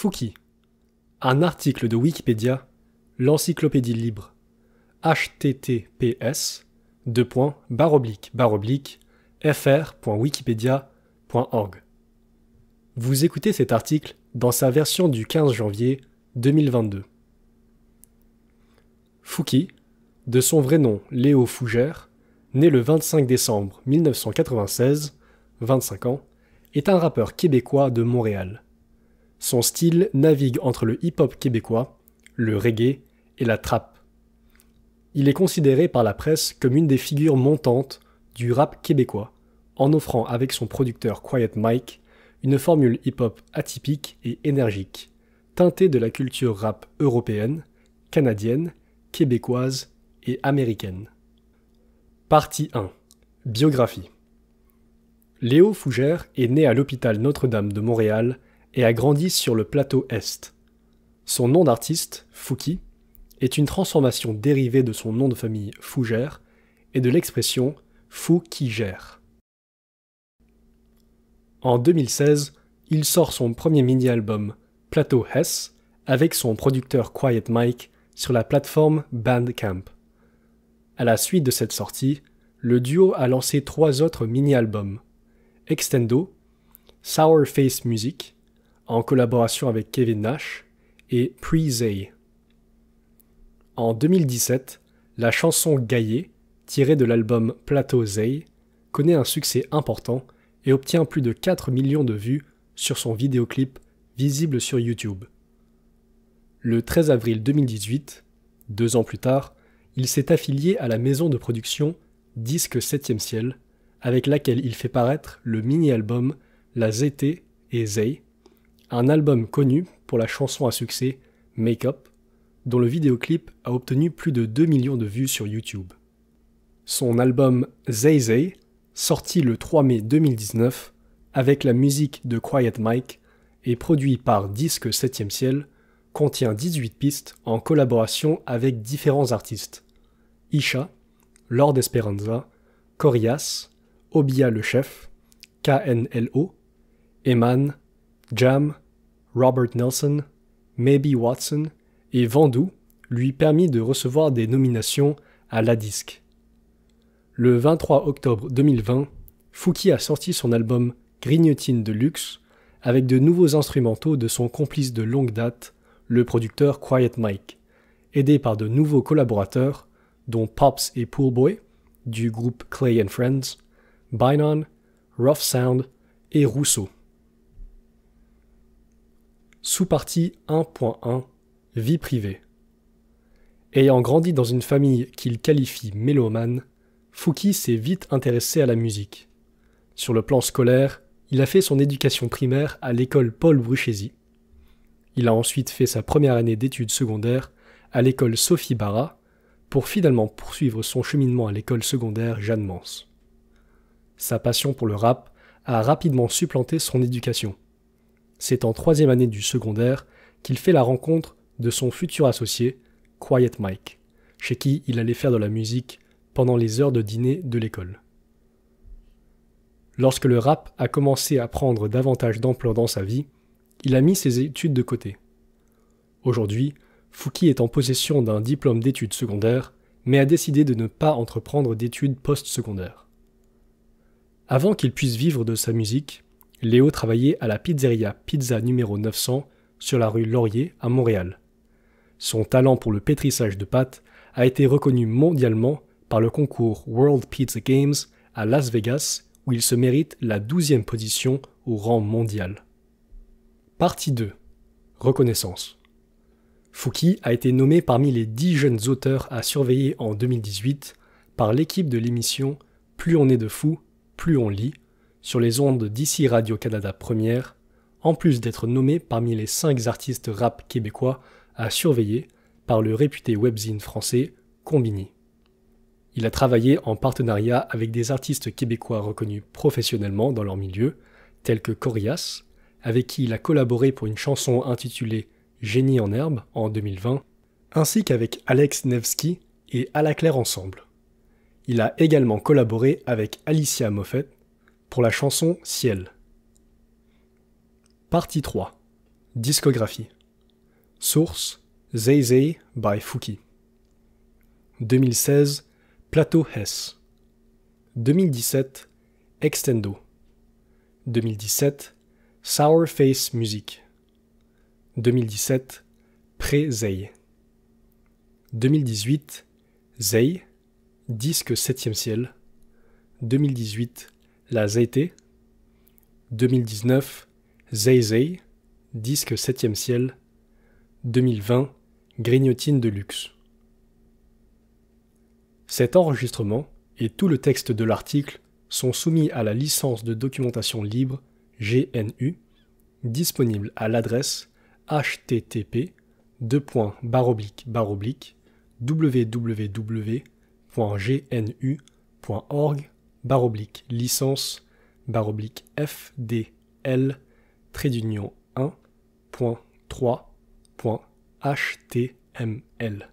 Fouki. Un article de Wikipédia, l'encyclopédie libre. https fr.wikipedia.org. Vous écoutez cet article dans sa version du 15 janvier 2022. Fouki, de son vrai nom Léo Fougère, né le 25 décembre 1996, 25 ans, est un rappeur québécois de Montréal. Son style navigue entre le hip-hop québécois, le reggae et la trappe. Il est considéré par la presse comme une des figures montantes du rap québécois, en offrant avec son producteur Quiet Mike une formule hip-hop atypique et énergique, teintée de la culture rap européenne, canadienne, québécoise et américaine. Partie 1. Biographie. Léo Fougère est né à l'hôpital Notre-Dame de Montréal et a grandi sur le plateau Est. Son nom d'artiste, Fouki, est une transformation dérivée de son nom de famille Fougère et de l'expression Fou qui gère. En 2016, il sort son premier mini-album, Plateau Hess, avec son producteur Quiet Mike sur la plateforme Bandcamp. À la suite de cette sortie, le duo a lancé trois autres mini-albums Extendo, Sour Face Music en collaboration avec Kevin Nash, et Prezay. En 2017, la chanson Gaillé, tirée de l'album Plateau Zay, connaît un succès important et obtient plus de 4 millions de vues sur son vidéoclip visible sur YouTube. Le 13 avril 2018, deux ans plus tard, il s'est affilié à la maison de production Disque 7 Ciel, avec laquelle il fait paraître le mini-album La ZT et Zay, un album connu pour la chanson à succès Make Up, dont le vidéoclip a obtenu plus de 2 millions de vues sur YouTube. Son album Zay Zay, sorti le 3 mai 2019, avec la musique de Quiet Mike et produit par Disque 7ème Ciel, contient 18 pistes en collaboration avec différents artistes. Isha, Lord Esperanza, Corias, Obia le chef, KNLO, Eman, Jam, Robert Nelson, Maybe Watson et Vandou lui permit de recevoir des nominations à la disque. Le 23 octobre 2020, Fouki a sorti son album Grignotine de luxe avec de nouveaux instrumentaux de son complice de longue date, le producteur Quiet Mike, aidé par de nouveaux collaborateurs dont Pops et Poolboy du groupe Clay and Friends, Bynon, Rough Sound et Rousseau. Sous-partie 1.1 Vie privée. Ayant grandi dans une famille qu'il qualifie mélomane, Fouki s'est vite intéressé à la musique. Sur le plan scolaire, il a fait son éducation primaire à l'école Paul Bruchesi. Il a ensuite fait sa première année d'études secondaires à l'école Sophie Barra, pour finalement poursuivre son cheminement à l'école secondaire Jeanne Mance. Sa passion pour le rap a rapidement supplanté son éducation. C'est en troisième année du secondaire qu'il fait la rencontre de son futur associé, Quiet Mike, chez qui il allait faire de la musique pendant les heures de dîner de l'école. Lorsque le rap a commencé à prendre davantage d'ampleur dans sa vie, il a mis ses études de côté. Aujourd'hui, Fouki est en possession d'un diplôme d'études secondaires, mais a décidé de ne pas entreprendre d'études post-secondaires. Avant qu'il puisse vivre de sa musique, Léo travaillait à la pizzeria Pizza numéro 900 sur la rue Laurier à Montréal. Son talent pour le pétrissage de pâtes a été reconnu mondialement par le concours World Pizza Games à Las Vegas où il se mérite la 12e position au rang mondial. Partie 2. Reconnaissance. Fouki a été nommé parmi les 10 jeunes auteurs à surveiller en 2018 par l'équipe de l'émission Plus on est de fous, plus on lit sur les ondes d'ici Radio-Canada Première, en plus d'être nommé parmi les 5 artistes rap québécois à surveiller par le réputé webzine français Combini. Il a travaillé en partenariat avec des artistes québécois reconnus professionnellement dans leur milieu, tels que Corias, avec qui il a collaboré pour une chanson intitulée Génie en herbe en 2020, ainsi qu'avec Alex Nevsky et À la Claire Ensemble. Il a également collaboré avec Alicia Moffett, pour la chanson Ciel. Partie 3. Discographie. Source Zay Zay by Fouki. 2016 Plateau Hess. 2017 Extendo. 2017 Sour Face Music. 2017 Pré-Zay. 2018 Zay, disque 7e ciel. 2018 la ZT, 2019, Zay Zay, disque 7e ciel, 2020, Grignotine de luxe. Cet enregistrement et tout le texte de l'article sont soumis à la licence de documentation libre GNU, disponible à l'adresse http www.gnu.org Baroblique oblique licence barre oblique FDL trait d'union 1.3.html.